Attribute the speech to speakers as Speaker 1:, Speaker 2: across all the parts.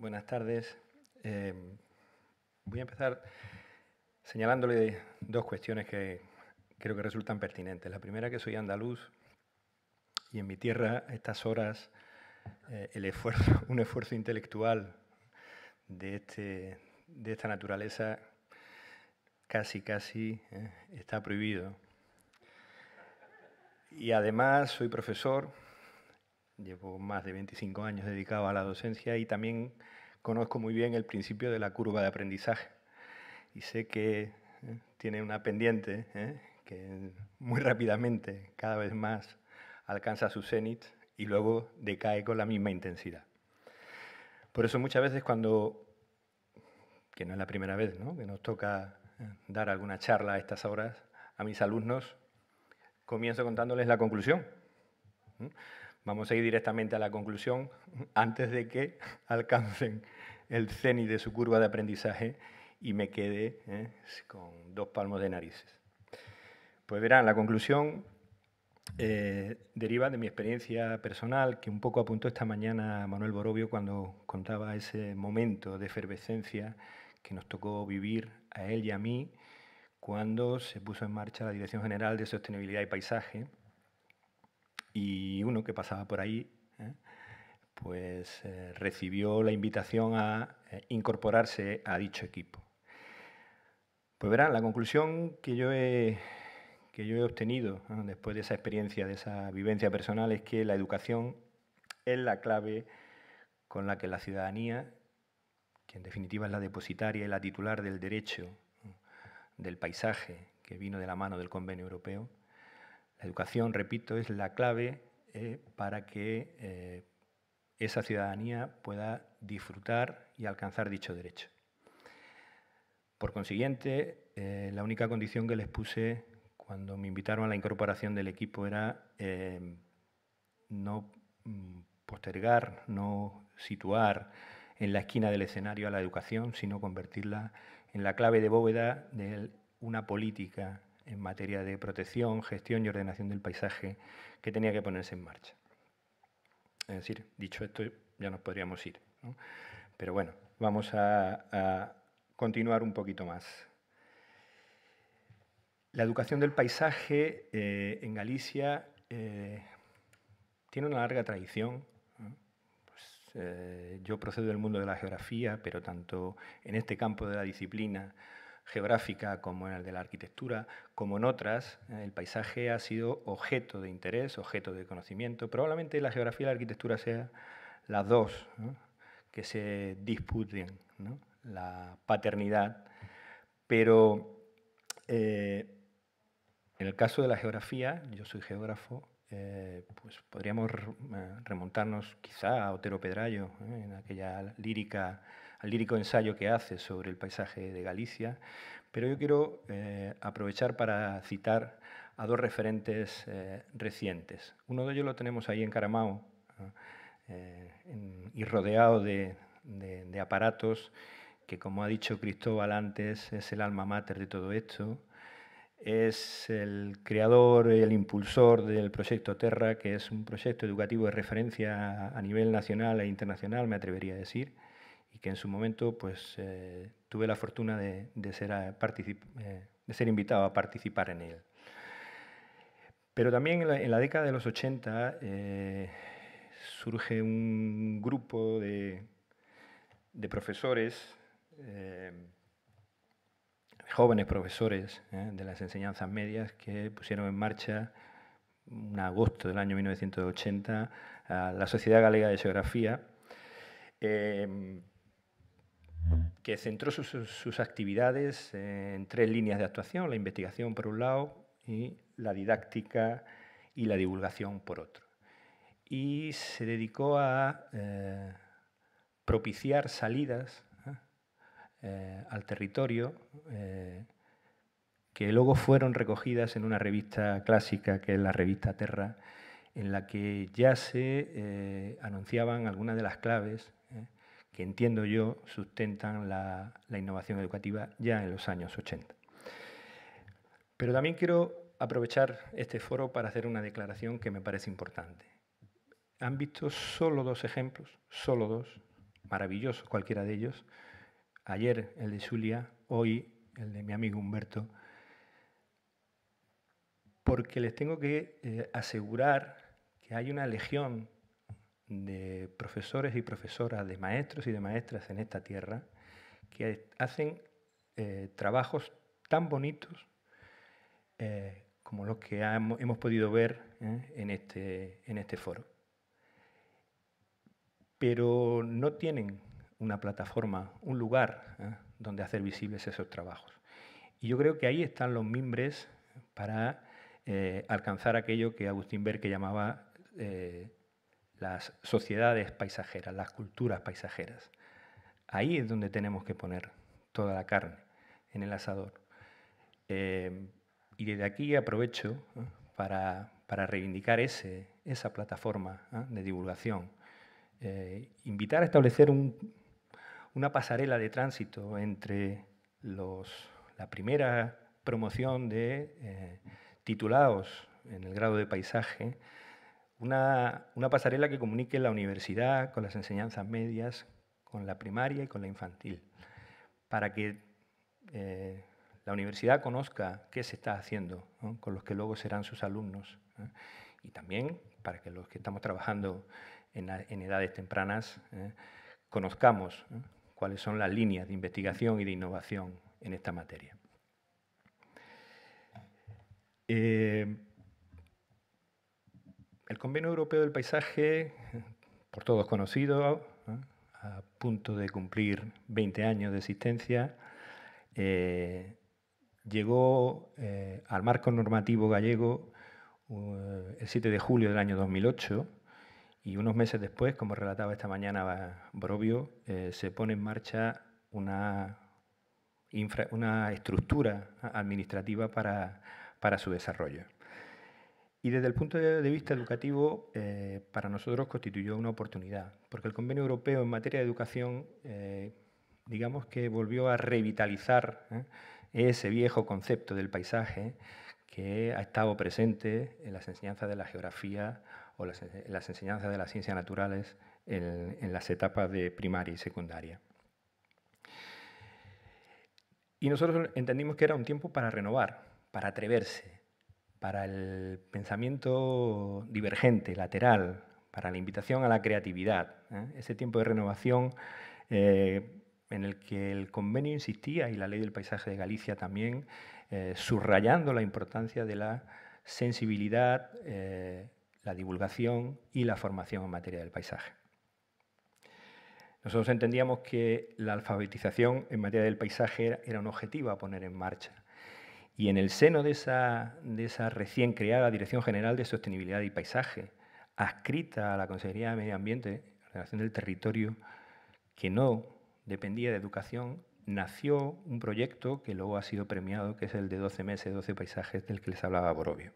Speaker 1: Buenas tardes. Eh, voy a empezar señalándole dos cuestiones que creo que resultan pertinentes. La primera, que soy andaluz y en mi tierra a estas horas eh, un esfuerzo intelectual este, de, esta naturaleza casi, casi eh, está prohibido. Y además soy profesor Llevo más de 25 años dedicado a la docencia y también conozco muy bien el principio de la curva de aprendizaje. Y sé que eh, tiene una pendiente eh, que muy rápidamente, cada vez más, alcanza su cenit y luego decae con la misma intensidad. Por eso muchas veces cuando, que no es la primera vez que nos toca eh, dar alguna charla a estas horas, a mis alumnos comienzo contándoles la conclusión. Vamos a ir directamente a la conclusión antes de que alcancen el CENI de su curva de aprendizaje y me quede eh, con dos palmos de narices. Pues verán, la conclusión eh, deriva de mi experiencia personal, que un poco apuntó esta mañana Manuel Borobio cuando contaba ese momento de efervescencia que nos tocó vivir a él y a mí cuando se puso en marcha la Dirección General de Sostenibilidad y Paisaje y uno que pasaba por ahí, ¿eh? pues eh, recibió la invitación a eh, incorporarse a dicho equipo. Pues verán, la conclusión que yo he, que yo he obtenido después de esa experiencia, de esa vivencia personal, es que la educación es la clave con la que la ciudadanía, que en definitiva es la depositaria y la titular del derecho, del paisaje que vino de la mano del convenio europeo, la educación, repito, es la clave eh, para que eh, esa ciudadanía pueda disfrutar y alcanzar dicho derecho. Por consiguiente, eh, la única condición que les puse cuando me invitaron a la incorporación del equipo era no mm, postergar, no situar en la esquina del escenario a la educación, sino convertirla en la clave de bóveda de una política en materia de protección, gestión y ordenación del paisaje que tenía que ponerse en marcha. Es decir, dicho esto, ya nos podríamos ir. Pero bueno, vamos a, continuar un poquito más. La educación del paisaje eh, en Galicia eh, tiene una larga tradición. Pues, eh, yo procedo del mundo de la geografía, pero tanto en este campo de la disciplina geográfica, como en el de la arquitectura, como en otras, eh, el paisaje ha sido objeto de interés, objeto de conocimiento. Probablemente la geografía y la arquitectura sean las dos que se disputen la paternidad, pero eh, en el caso de la geografía, yo soy geógrafo, eh, pues podríamos remontarnos quizá a Otero Pedrayo, en aquella lírica al lírico ensayo que hace sobre el paisaje de Galicia, pero yo quiero eh, aprovechar para citar a dos referentes eh, recientes. Uno de ellos lo tenemos ahí en Caramao eh, y rodeado de, de aparatos que, como ha dicho Cristóbal antes, es el alma mater de todo esto es el creador, el impulsor del proyecto Terra, que es un proyecto educativo de referencia a nivel nacional e internacional, me atrevería a decir, y que en su momento pues, eh, tuve la fortuna eh, de, ser invitado a participar en él. Pero también en la, década de los 80 eh, surge un grupo de, profesores, jóvenes profesores de las enseñanzas medias que pusieron en marcha en agosto del año 1980 a la Sociedad Galega de Geografía, eh, que centró sus, actividades en tres líneas de actuación, la investigación por un lado y la didáctica y la divulgación por otro. Y se dedicó a eh, propiciar salidas ¿eh? Eh, al territorio que luego fueron recogidas en una revista clásica que es la revista Terra, en la que ya se anunciaban algunas de las claves entiendo yo sustentan la, innovación educativa ya en los años 80. Pero también quiero aprovechar este foro para hacer una declaración que me parece importante. Han visto solo dos ejemplos, solo dos, maravillosos cualquiera de ellos. Ayer el de Julia, hoy el de mi amigo Humberto, porque les tengo que eh, asegurar que hay una legión de profesores y profesoras, de maestros y de maestras en esta tierra, que hacen eh, trabajos tan bonitos eh, como los que hemos podido ver ¿eh? en, este, en este foro. Pero no tienen una plataforma, un lugar donde hacer visibles esos trabajos. Y yo creo que ahí están los mimbres para alcanzar aquello que Agustín Berke llamaba las sociedades paisajeras, las culturas paisajeras. Ahí es donde tenemos que poner toda la carne en el asador. Eh, y desde aquí aprovecho ¿eh? para, reivindicar esa plataforma ¿eh? de divulgación. invitar a establecer una pasarela de tránsito entre la primera promoción de titulados en el grado de paisaje una, pasarela que comunique la universidad con las enseñanzas medias, con la primaria y con la infantil, para que eh, la universidad conozca qué se está haciendo con los que luego serán sus alumnos. ¿eh? Y también para que los que estamos trabajando en, edades tempranas ¿eh? conozcamos cuáles son las líneas de investigación y de innovación en esta materia. El Convenio Europeo del Paisaje, por todos conocido, a punto de cumplir 20 años de existencia, eh, llegó eh, al marco normativo gallego uh, el 7 de julio del año 2008 y unos meses después, como relataba esta mañana Brobio, eh, se pone en marcha una, una estructura administrativa para su desarrollo. Y desde el punto de vista educativo, eh, para nosotros constituyó una oportunidad, porque el convenio europeo en materia de educación, eh, digamos que volvió a revitalizar eh, ese viejo concepto del paisaje que ha estado presente en las enseñanzas de la geografía o las, en las enseñanzas de las ciencias naturales en las etapas de primaria y secundaria. Y nosotros entendimos que era un tiempo para renovar, para atreverse, para el pensamiento divergente, lateral, para la invitación a la creatividad. ¿eh? Ese tiempo de renovación eh, en el que el convenio insistía y la ley del paisaje de Galicia también, eh, subrayando la importancia de la sensibilidad, la divulgación y la formación en materia del paisaje. Nosotros entendíamos que la alfabetización en materia del paisaje era un objetivo a poner en marcha y en el seno de esa, recién creada Dirección General de Sostenibilidad y Paisaje, adscrita a la Consejería de Medio Ambiente, Relación del Territorio, que no dependía de educación, nació un proyecto que luego ha sido premiado, que es el de 12 meses, 12 paisajes, del que les hablaba Borobio.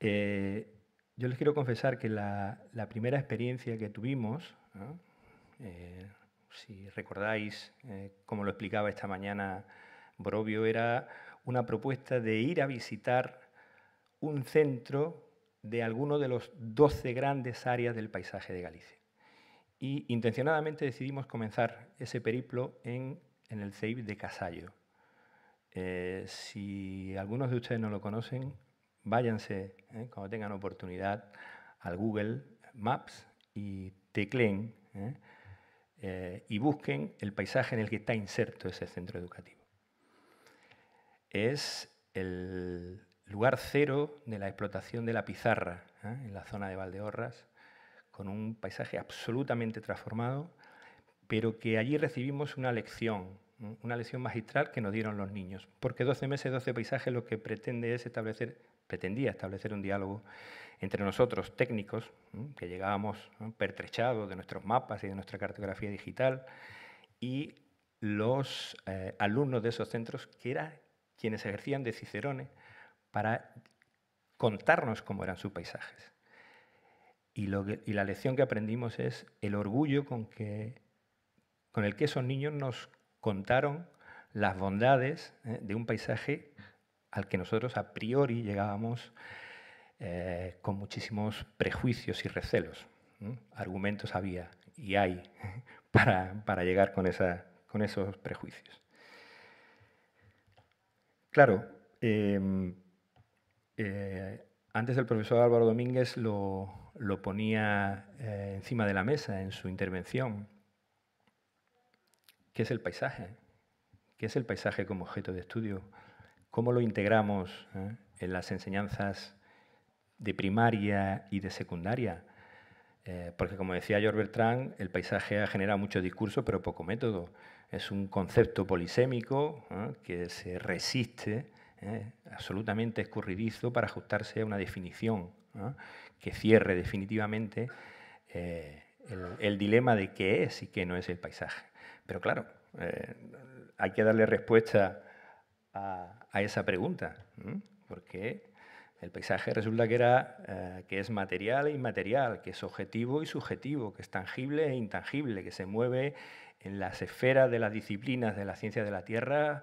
Speaker 1: Eh, yo les quiero confesar que la, primera experiencia que tuvimos, eh, si recordáis cómo eh, como lo explicaba esta mañana Borobio, era una propuesta de ir a visitar un centro de alguno de los 12 grandes áreas del paisaje de Galicia. Y intencionadamente decidimos comenzar ese periplo en, el CEIB de Casallo. Eh, si algunos de ustedes no lo conocen, váyanse, eh, cuando tengan oportunidad, al Google Maps y tecleen eh, y busquen el paisaje en el que está inserto ese centro educativo es el lugar cero de la explotación de la pizarra ¿eh? en la zona de Valdeorras, con un paisaje absolutamente transformado, pero que allí recibimos una lección, una lección magistral que nos dieron los niños, porque 12 meses, 12 paisajes lo que pretende es establecer, pretendía establecer un diálogo entre nosotros técnicos, que llegábamos pertrechados de nuestros mapas y de nuestra cartografía digital, y los eh, alumnos de esos centros, que era quienes ejercían de Cicerone, para contarnos cómo eran sus paisajes. Y, la lección que aprendimos es el orgullo con, que, con el que esos niños nos contaron las bondades eh, de un paisaje al que nosotros a priori llegábamos eh, con muchísimos prejuicios y recelos. Argumentos había y hay para, llegar con esos prejuicios. Claro, em, eh, antes el profesor Álvaro Domínguez lo, ponía eh, encima de la mesa en su intervención. ¿Qué es el paisaje? ¿Qué es el paisaje como objeto de estudio? ¿Cómo lo integramos eh, en las enseñanzas de primaria y de secundaria? porque como decía George Bertrand, el paisaje ha generado mucho discurso, pero poco método es un concepto polisémico ¿eh? que se resiste, ¿eh? absolutamente escurridizo, para ajustarse a una definición ¿eh? que cierre definitivamente el, dilema de qué es y qué no es el paisaje. Pero claro, hay que darle respuesta a, esa pregunta, porque el paisaje resulta que, era, que es material e inmaterial, que es objetivo y subjetivo, que es tangible e intangible, que se mueve en las esferas de las disciplinas de la ciencia de la Tierra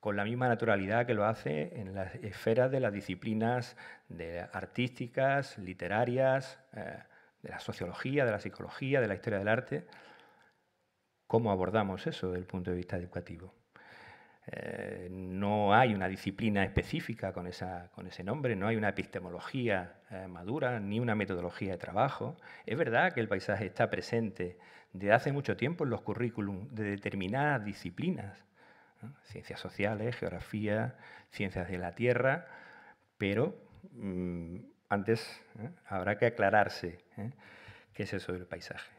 Speaker 1: con la misma naturalidad que lo hace en las esferas de las disciplinas de artísticas, literarias, eh, de la sociología, de la psicología, de la historia del arte. ¿Cómo abordamos eso desde el punto de vista educativo? Eh, no hay una disciplina específica con, esa, con, ese nombre, no hay una epistemología eh, madura ni una metodología de trabajo. Es verdad que el paisaje está presente desde hace mucho tiempo en los currículum de determinadas disciplinas, ciencias sociales, geografía, ciencias de la tierra, pero mm, antes ¿eh? habrá que aclararse ¿eh? qué es eso del paisaje.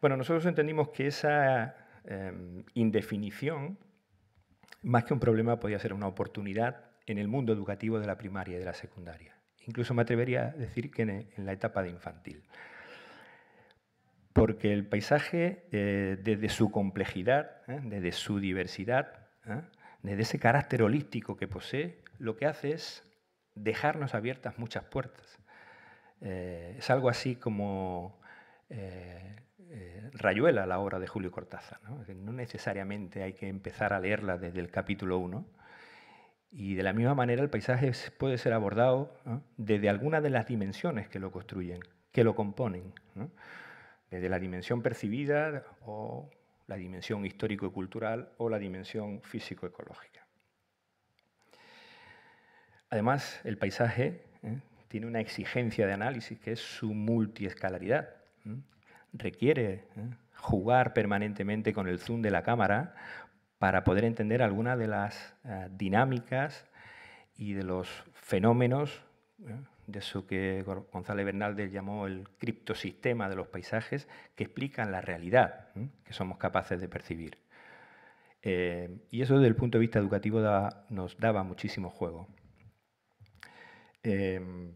Speaker 1: Bueno, nosotros entendimos que esa em, indefinición, más que un problema, podía ser una oportunidad en el mundo educativo de la primaria y de la secundaria. Incluso me atrevería a decir que en la etapa de infantil porque el paisaje, eh, desde su complejidad, ¿eh? desde su diversidad, ¿eh? desde ese carácter holístico que posee, lo que hace es dejarnos abiertas muchas puertas. es algo así como Rayuela, la obra de Julio Cortázar. ¿no? necesariamente hay que empezar a leerla desde el capítulo 1. Y de la misma manera el paisaje puede ser abordado desde alguna de las dimensiones que lo construyen, que lo componen. Eh, de la dimensión percibida o la dimensión histórico cultural o la dimensión físico-ecológica. Además, el paisaje ¿eh? tiene una exigencia de análisis que es su multiescalaridad. Requiere ¿eh? jugar permanentemente con el zoom de la cámara para poder entender algunas de las ah, dinámicas y de los fenómenos de eso que González Bernaldez llamó el criptosistema de los paisajes, que explican la realidad que somos capaces de percibir. Eh, y eso desde el punto de vista educativo nos daba muchísimo juego. Em,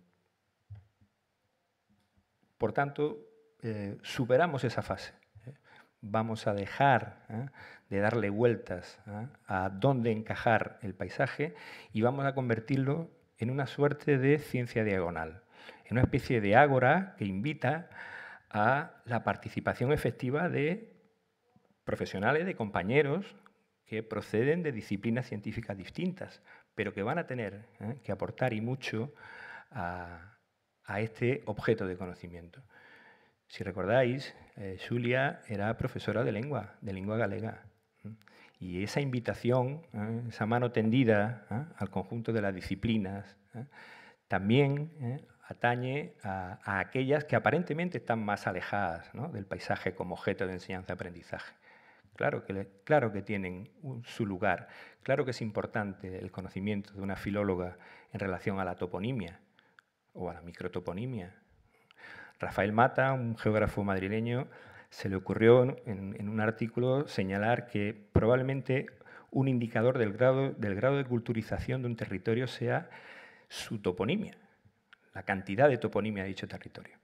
Speaker 1: por tanto, eh, superamos esa fase. ¿eh? Vamos a dejar de darle vueltas a dónde encajar el paisaje y vamos a convertirlo en una suerte de ciencia diagonal, en una especie de ágora que invita a la participación efectiva de profesionales, de compañeros que proceden de disciplinas científicas distintas, pero que van a tener ¿eh? que aportar y mucho a, este objeto de conocimiento. Si recordáis, eh, Julia era profesora de lengua, de lengua galega. Y esa invitación, ¿eh? esa mano tendida ¿eh? al conjunto de las disciplinas, ¿eh? también atañe a, aquellas que aparentemente están más alejadas del paisaje como objeto de enseñanza-aprendizaje. Claro que, claro que tienen su lugar, claro que es importante el conocimiento de una filóloga en relación a la toponimia o a la microtoponimia. Rafael Mata, un geógrafo madrileño, se le ocurrió en, un artículo señalar que probablemente un indicador del grado, del grado de culturización de un territorio sea su toponimia, la cantidad de toponimia de dicho territorio.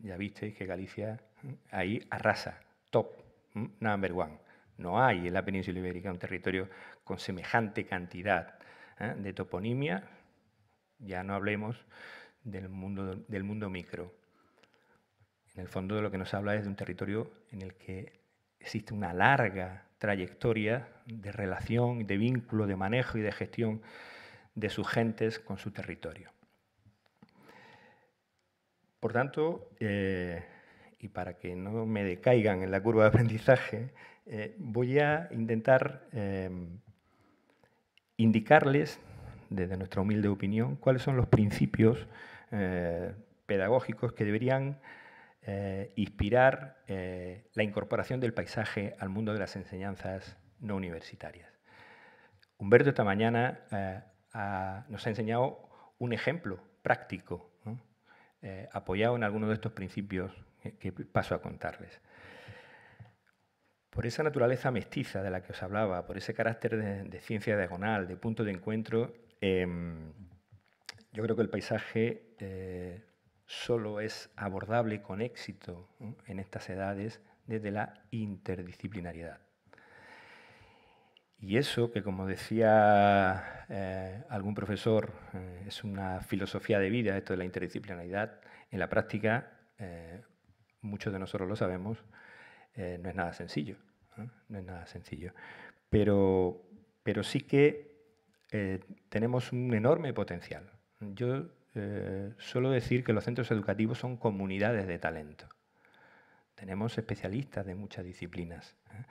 Speaker 1: ya viste que Galicia ¿eh? ahí arrasa, top, number one. No hay en la península ibérica un territorio con semejante cantidad ¿eh? de toponimia, ya no hablemos del mundo, del mundo micro. En el fondo de lo que nos habla es de un territorio en el que existe una larga trayectoria de relación, de vínculo, de manejo y de gestión de sus gentes con su territorio. Por tanto, eh, y para que no me decaigan en la curva de aprendizaje, eh, voy a intentar eh, indicarles, desde nuestra humilde opinión, cuáles son los principios pedagógicos que deberían eh, inspirar eh, la incorporación del paisaje al mundo de las enseñanzas no universitarias. Humberto esta mañana eh, nos ha enseñado un ejemplo práctico, apoyado en algunos de estos principios que, paso a contarles. Por esa naturaleza mestiza de la que os hablaba, por ese carácter de ciencia diagonal, de punto de encuentro, em, yo creo que el paisaje solo es abordable con éxito en estas edades desde la interdisciplinariedad. Y eso, que como decía eh, algún profesor, eh, es una filosofía de vida, esto de la interdisciplinariedad en la práctica, eh, muchos de nosotros lo sabemos, no es nada sencillo. ¿no? es nada sencillo. Pero, pero sí que tenemos un enorme potencial. Yo eh, suelo decir que los centros educativos son comunidades de talento. Tenemos especialistas de muchas disciplinas. ¿eh?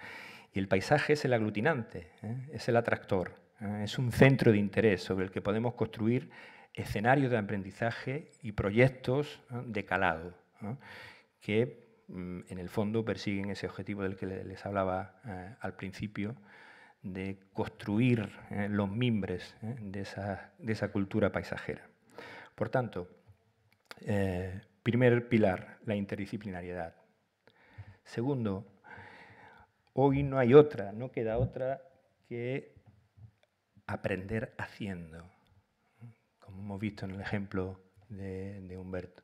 Speaker 1: Y el paisaje es el aglutinante, ¿eh? es el atractor, es un centro de interés sobre el que podemos construir escenarios de aprendizaje y proyectos de calado, que mm, en el fondo persiguen ese objetivo del que les hablaba al principio, de construir los mimbres de esa cultura paisajera. Por tanto, eh, primer pilar, la interdisciplinariedad. Segundo, hoy no hay otra, no queda otra que aprender haciendo, como hemos visto en el ejemplo de, Humberto.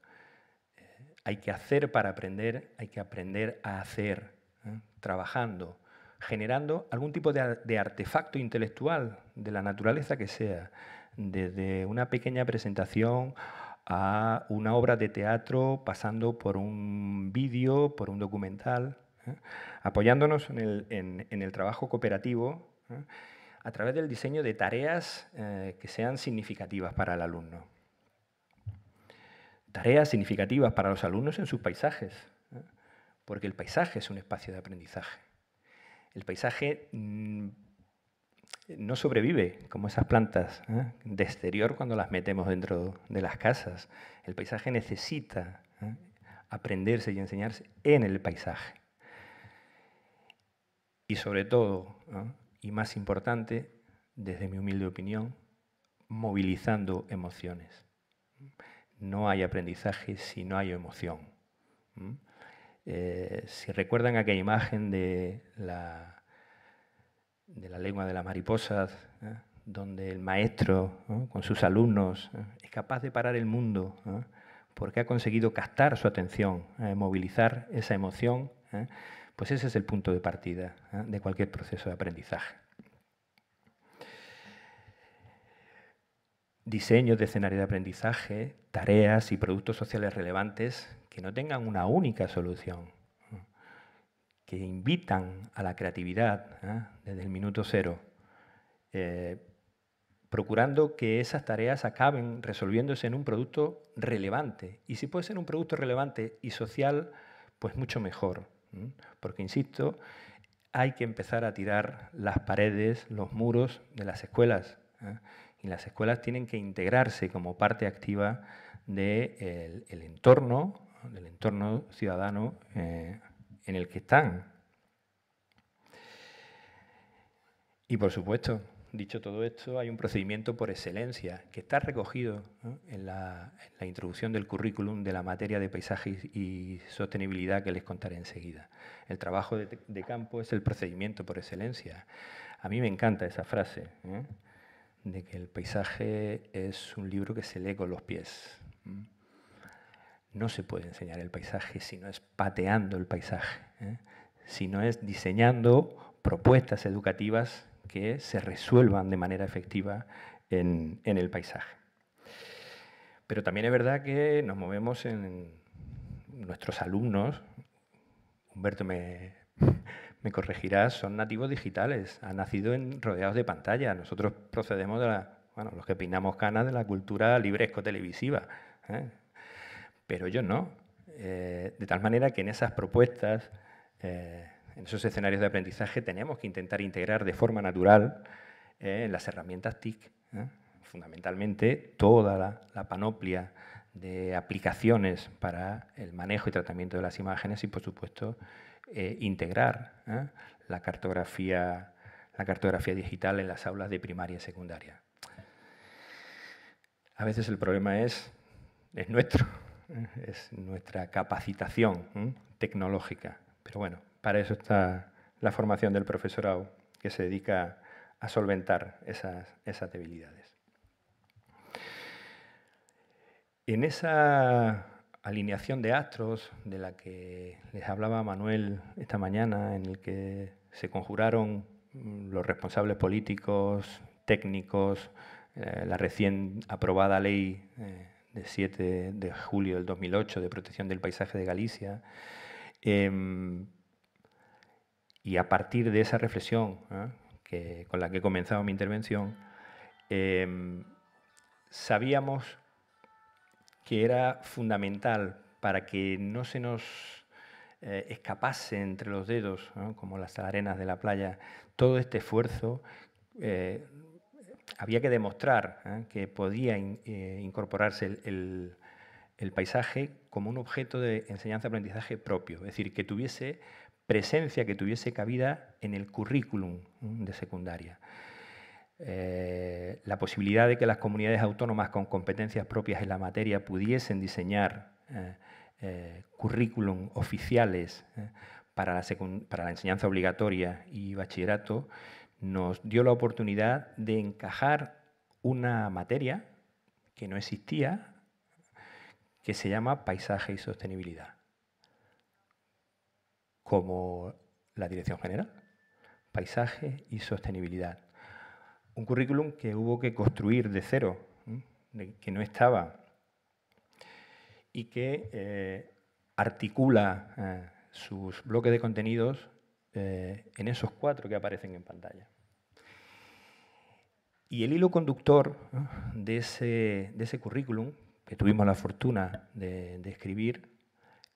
Speaker 1: Eh, hay que hacer para aprender, hay que aprender a hacer, ¿eh? trabajando, generando algún tipo de artefacto intelectual, de la naturaleza que sea desde una pequeña presentación a una obra de teatro, pasando por un vídeo, por un documental, ¿eh? apoyándonos en el, trabajo cooperativo ¿eh? a través del diseño de tareas eh, que sean significativas para el alumno. Tareas significativas para los alumnos en sus paisajes, porque el paisaje es un espacio de aprendizaje. El paisaje mm, no sobrevive como esas plantas ¿eh? de exterior cuando las metemos dentro de las casas. El paisaje necesita ¿eh? aprenderse y enseñarse en el paisaje. Y sobre todo, ¿eh? y más importante, desde mi humilde opinión, movilizando emociones. No hay aprendizaje si no hay emoción. si recuerdan aquella imagen de la, de la lengua de las mariposas, ¿eh? donde el maestro con sus alumnos ¿eh? es capaz de parar el mundo ¿eh? porque ha conseguido captar su atención, movilizar esa emoción, pues ese es el punto de partida de cualquier proceso de aprendizaje. Diseños de escenario de aprendizaje, tareas y productos sociales relevantes que no tengan una única solución, que invitan a la creatividad ¿eh? desde el minuto cero, eh, procurando que esas tareas acaben resolviéndose en un producto relevante. Y si puede ser un producto relevante y social, pues mucho mejor. Porque, insisto, hay que empezar a tirar las paredes, los muros de las escuelas. ¿eh? Y las escuelas tienen que integrarse como parte activa entorno, del entorno ciudadano en el que están. Y por supuesto, dicho todo esto, hay un procedimiento por excelencia que está recogido en, la, introducción del currículum de la materia de paisajes y sostenibilidad que les contaré enseguida. El trabajo de, campo es el procedimiento por excelencia. A mí me encanta esa frase, ¿eh? de que el paisaje es un libro que se lee con los pies no se puede enseñar el paisaje si no es pateando el paisaje, ¿eh? si no es diseñando propuestas educativas que se resuelvan de manera efectiva en, el paisaje. Pero también es verdad que nos movemos en nuestros alumnos, Humberto me, corregirá, son nativos digitales, han nacido en, rodeados de pantalla. Nosotros procedemos de la, bueno, los que peinamos canas de la cultura libresco televisiva. ¿eh? pero yo no. Eh, de tal manera que en esas propuestas, eh, en esos escenarios de aprendizaje, tenemos que intentar integrar de forma natural eh, las herramientas TIC, fundamentalmente toda la, panoplia de aplicaciones para el manejo y tratamiento de las imágenes y, por supuesto, integrar la cartografía, la cartografía digital en las aulas de primaria y secundaria. A veces el problema es, es nuestro, ¿eh? es nuestra capacitación ¿eh? tecnológica. Pero bueno, para eso está la formación del profesorado que se dedica a solventar esas, debilidades. En esa alineación de astros de la que les hablaba Manuel esta mañana, en el que se conjuraron mm, los responsables políticos, técnicos, eh, la recién aprobada ley de 7 de julio del 2008 de protección del paisaje de Galicia. Em, y a partir de esa reflexión que, con la que he comenzado mi intervención, em, sabíamos que era fundamental para que no se nos eh, escapase entre los dedos, como las arenas de la playa, todo este esfuerzo eh, había que demostrar ¿eh? que podía eh, incorporarse el, paisaje como un objeto de enseñanza-aprendizaje propio, es decir, que tuviese presencia, que tuviese cabida en el currículum ¿eh? de secundaria. la posibilidad de que las comunidades autónomas con competencias propias en la materia pudiesen diseñar currículum oficiales para la enseñanza obligatoria y bachillerato nos dio la oportunidad de encajar una materia que no existía, que se llama Paisaje y Sostenibilidad, como la Dirección General, Paisaje y Sostenibilidad. Un currículum que hubo que construir de cero, que no estaba, y que eh, articula eh, sus bloques de contenidos eh, en esos cuatro que aparecen en pantalla. Y el hilo conductor de ese, currículum, que tuvimos la fortuna de, escribir,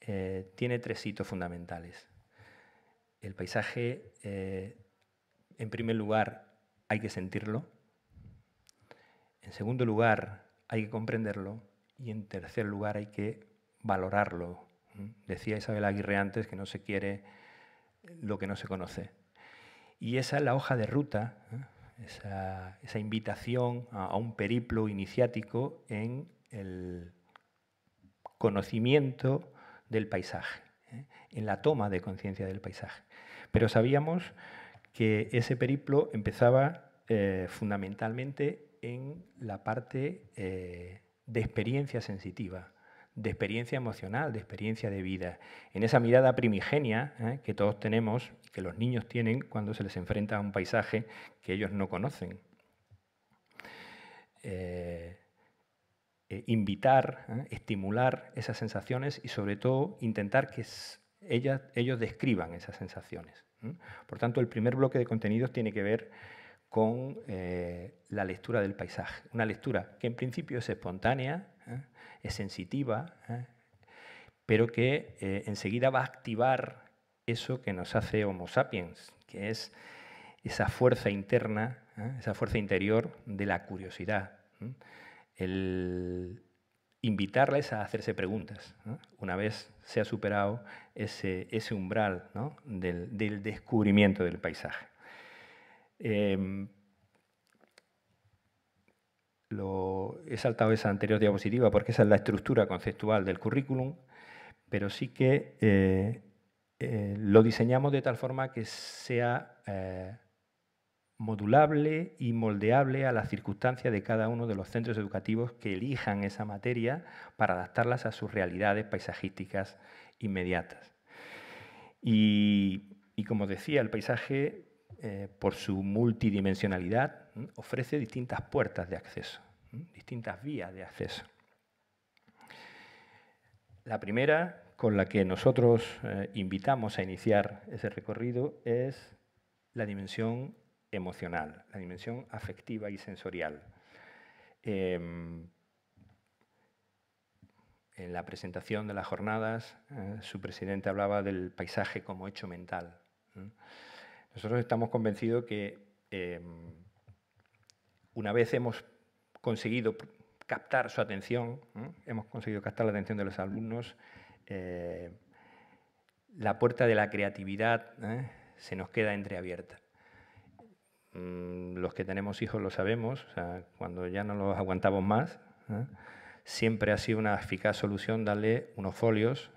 Speaker 1: eh, tiene tres hitos fundamentales. El paisaje, eh, en primer lugar, hay que sentirlo. En segundo lugar, hay que comprenderlo. Y en tercer lugar, hay que valorarlo. Decía Isabel Aguirre antes que no se quiere lo que no se conoce. Y esa es la hoja de ruta ¿eh? esa, invitación a, un periplo iniciático en el conocimiento del paisaje, ¿eh? en la toma de conciencia del paisaje. Pero sabíamos que ese periplo empezaba eh, fundamentalmente en la parte eh, de experiencia sensitiva de experiencia emocional, de experiencia de vida, en esa mirada primigenia ¿eh? que todos tenemos, que los niños tienen cuando se les enfrenta a un paisaje que ellos no conocen. Eh, eh, invitar, estimular esas sensaciones y sobre todo intentar que ellas, ellos describan esas sensaciones. Por tanto, el primer bloque de contenidos tiene que ver con la lectura del paisaje, una lectura que en principio es espontánea, ¿eh? es sensitiva, ¿eh? pero que eh, enseguida va a activar eso que nos hace Homo sapiens, que es esa fuerza interna, esa fuerza interior de la curiosidad. El invitarles a hacerse preguntas. Una vez se ha superado ese, umbral del, descubrimiento del paisaje. Em, lo, he saltado esa anterior diapositiva porque esa es la estructura conceptual del currículum, pero sí que eh, eh, lo diseñamos de tal forma que sea eh, modulable y moldeable a las circunstancias de cada uno de los centros educativos que elijan esa materia para adaptarlas a sus realidades paisajísticas inmediatas. y como decía, el paisaje eh, por su multidimensionalidad, ofrece distintas puertas de acceso, distintas vías de acceso. La primera con la que nosotros eh, invitamos a iniciar ese recorrido es la dimensión emocional, la dimensión afectiva y sensorial. Em, en la presentación de las jornadas, eh, su presidente hablaba del paisaje como hecho mental. Nosotros estamos convencidos que em, una vez hemos conseguido captar su atención, hemos conseguido captar la atención de los alumnos, eh, la puerta de la creatividad ¿eh? se nos queda entreabierta. Mm, los que tenemos hijos lo sabemos, cuando ya no los aguantamos más, ¿eh? siempre ha sido una eficaz solución darle unos folios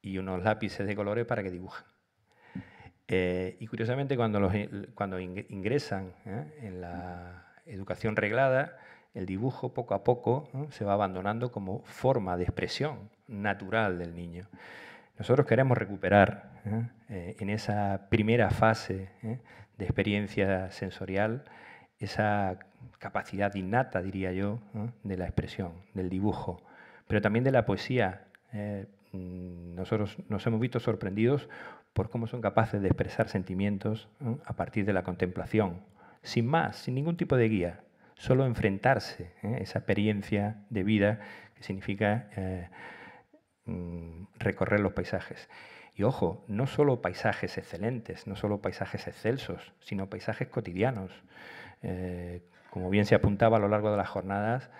Speaker 1: y unos lápices de colores para que dibujen. Eh, y curiosamente, cuando, cuando ingresan ¿eh? en la educación reglada, el dibujo poco a poco ¿eh? se va abandonando como forma de expresión natural del niño. Nosotros queremos recuperar en esa primera fase de experiencia sensorial esa capacidad innata, diría yo, de la expresión, del dibujo, pero también de la poesía. Mm, nosotros nos hemos visto sorprendidos por cómo son capaces de expresar sentimientos a partir de la contemplación, sin más, sin ningún tipo de guía, solo enfrentarse ¿eh? a esa experiencia de vida que significa eh, mm, recorrer los paisajes. Y ojo, no solo paisajes excelentes, no solo paisajes excelsos, sino paisajes cotidianos. Eh, como bien se apuntaba a lo largo de las jornadas,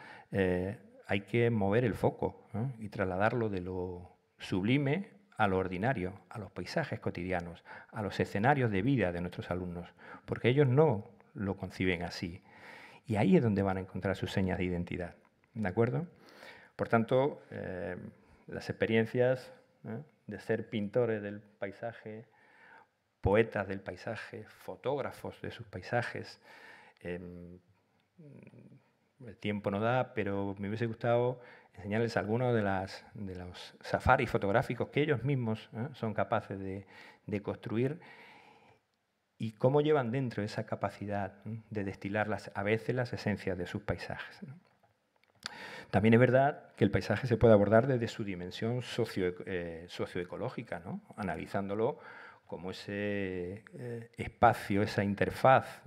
Speaker 1: hay que mover el foco y trasladarlo de lo sublime a lo ordinario, a los paisajes cotidianos, a los escenarios de vida de nuestros alumnos, porque ellos no lo conciben así. Y ahí es donde van a encontrar sus señas de identidad. ¿De acuerdo? Por tanto, eh, las experiencias ¿eh? de ser pintores del paisaje, poetas del paisaje, fotógrafos de sus paisajes, em, el tiempo no da, pero me hubiese gustado enseñarles algunos de, los safaris fotográficos que ellos mismos ¿eh? son capaces de, construir y cómo llevan dentro esa capacidad ¿eh? de destilar las, a veces las esencias de sus paisajes. También es verdad que el paisaje se puede abordar desde su dimensión socio, eh, socioecológica, analizándolo como ese espacio, esa interfaz,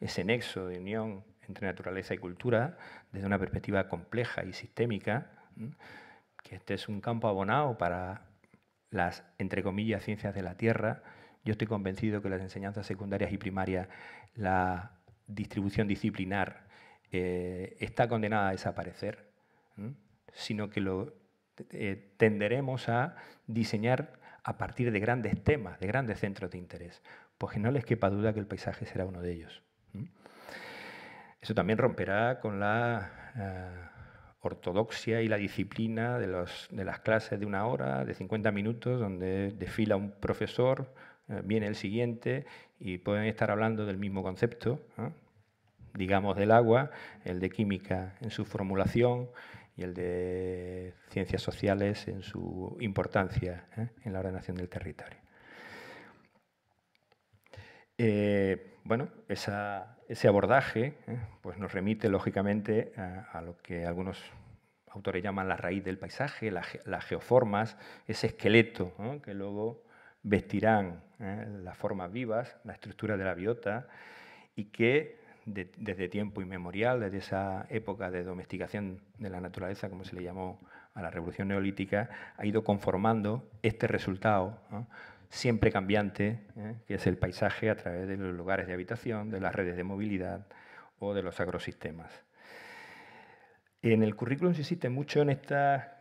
Speaker 1: ese nexo de unión entre naturaleza y cultura desde una perspectiva compleja y sistémica, que este es un campo abonado para las, entre comillas, ciencias de la Tierra. Yo estoy convencido que las enseñanzas secundarias y primarias, la distribución disciplinar, eh, está condenada a desaparecer, sino que lo eh, tenderemos a diseñar a partir de grandes temas, de grandes centros de interés, porque no les quepa duda que el paisaje será uno de ellos. Eso también romperá con la eh, ortodoxia y la disciplina de, las clases de una hora, de 50 minutos, donde desfila un profesor, eh, viene el siguiente y pueden estar hablando del mismo concepto, digamos del agua, el de química en su formulación y el de ciencias sociales en su importancia ¿eh? en la ordenación del territorio. Bueno, ese abordaje ¿eh? pues nos remite lógicamente a, lo que algunos autores llaman la raíz del paisaje, las geoformas, ese esqueleto que luego vestirán ¿eh? las formas vivas, la estructura de la biota y que desde tiempo inmemorial, desde esa época de domesticación de la naturaleza, como se le llamó a la revolución neolítica, ha ido conformando este resultado siempre cambiante, ¿eh? que es el paisaje a través de los lugares de habitación, de las redes de movilidad o de los agrosistemas. En el currículum se insiste mucho en esta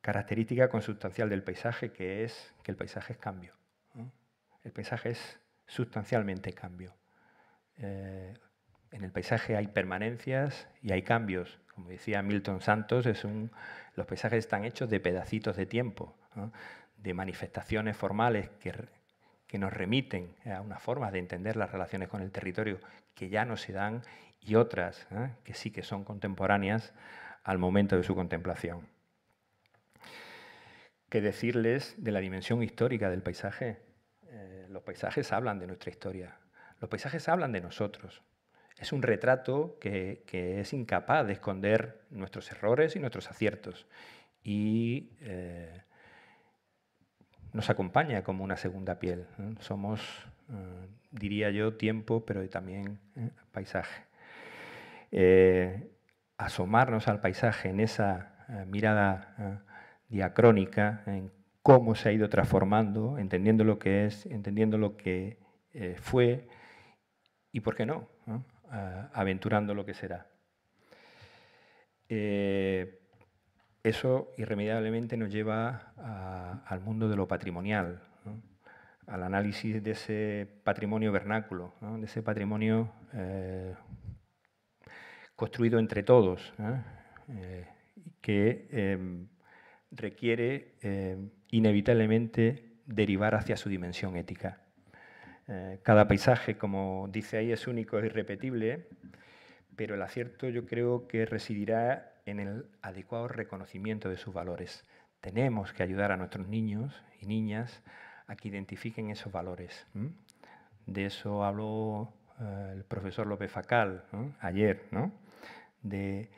Speaker 1: característica consustancial del paisaje, que es que el paisaje es cambio. El paisaje es sustancialmente cambio. Eh, en el paisaje hay permanencias y hay cambios. Como decía Milton Santos, es un, los paisajes están hechos de pedacitos de tiempo de manifestaciones formales que, nos remiten a unas formas de entender las relaciones con el territorio que ya no se dan y otras ¿eh? que sí que son contemporáneas al momento de su contemplación. ¿Qué decirles de la dimensión histórica del paisaje? Eh, los paisajes hablan de nuestra historia, los paisajes hablan de nosotros. Es un retrato que, es incapaz de esconder nuestros errores y nuestros aciertos. Y eh, nos acompaña como una segunda piel. Somos, eh, diría yo, tiempo, pero también eh, paisaje. Eh, asomarnos al paisaje en esa mirada diacrónica, en cómo se ha ido transformando, entendiendo lo que es, entendiendo lo que fue y, ¿por qué no?, ah, aventurando lo que será eso irremediablemente nos lleva al mundo de lo patrimonial, al análisis de ese patrimonio vernáculo, de ese patrimonio eh, construido entre todos, eh, que em, requiere em, inevitablemente derivar hacia su dimensión ética. Eh, cada paisaje, como dice ahí, es único, e irrepetible, pero el acierto yo creo que residirá en el adecuado reconocimiento de sus valores. Tenemos que ayudar a nuestros niños y niñas a que identifiquen esos valores. De eso habló eh, el profesor López Facal ayer, ¿no? de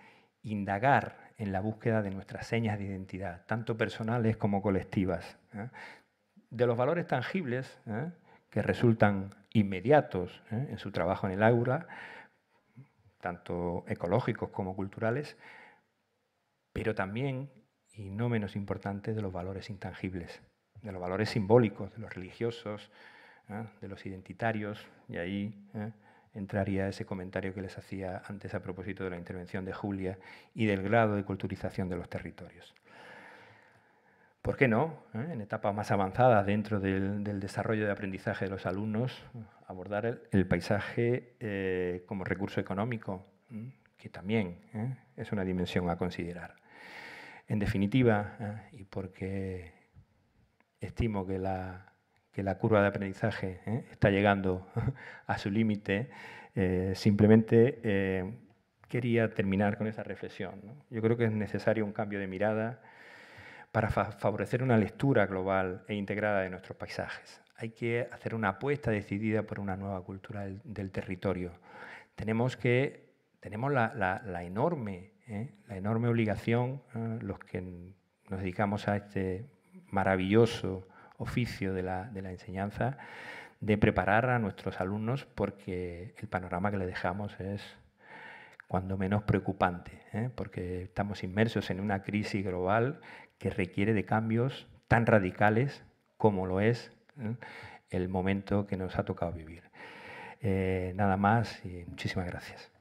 Speaker 1: indagar en la búsqueda de nuestras señas de identidad, tanto personales como colectivas, ¿eh? de los valores tangibles ¿eh? que resultan inmediatos en su trabajo en el aula, tanto ecológicos como culturales, pero también, y no menos importante, de los valores intangibles, de los valores simbólicos, de los religiosos, ¿eh? de los identitarios, y ahí ¿eh? entraría ese comentario que les hacía antes a propósito de la intervención de Julia y del grado de culturización de los territorios. ¿Por qué no? ¿Eh? En etapas más avanzadas dentro del, desarrollo de aprendizaje de los alumnos, abordar el, paisaje como recurso económico, que también es una dimensión a considerar. En definitiva, ¿eh? y porque estimo que la, curva de aprendizaje ¿eh? está llegando a su límite, eh, simplemente quería terminar con esa reflexión. Yo creo que es necesario un cambio de mirada para favorecer una lectura global e integrada de nuestros paisajes. Hay que hacer una apuesta decidida por una nueva cultura del, territorio. Tenemos que tenemos la enorme ¿eh? la enorme obligación, ¿eh? los que nos dedicamos a este maravilloso oficio de la, enseñanza, de preparar a nuestros alumnos porque el panorama que le dejamos es cuando menos preocupante, ¿eh? porque estamos inmersos en una crisis global que requiere de cambios tan radicales como lo es el momento que nos ha tocado vivir. nada más y muchísimas gracias.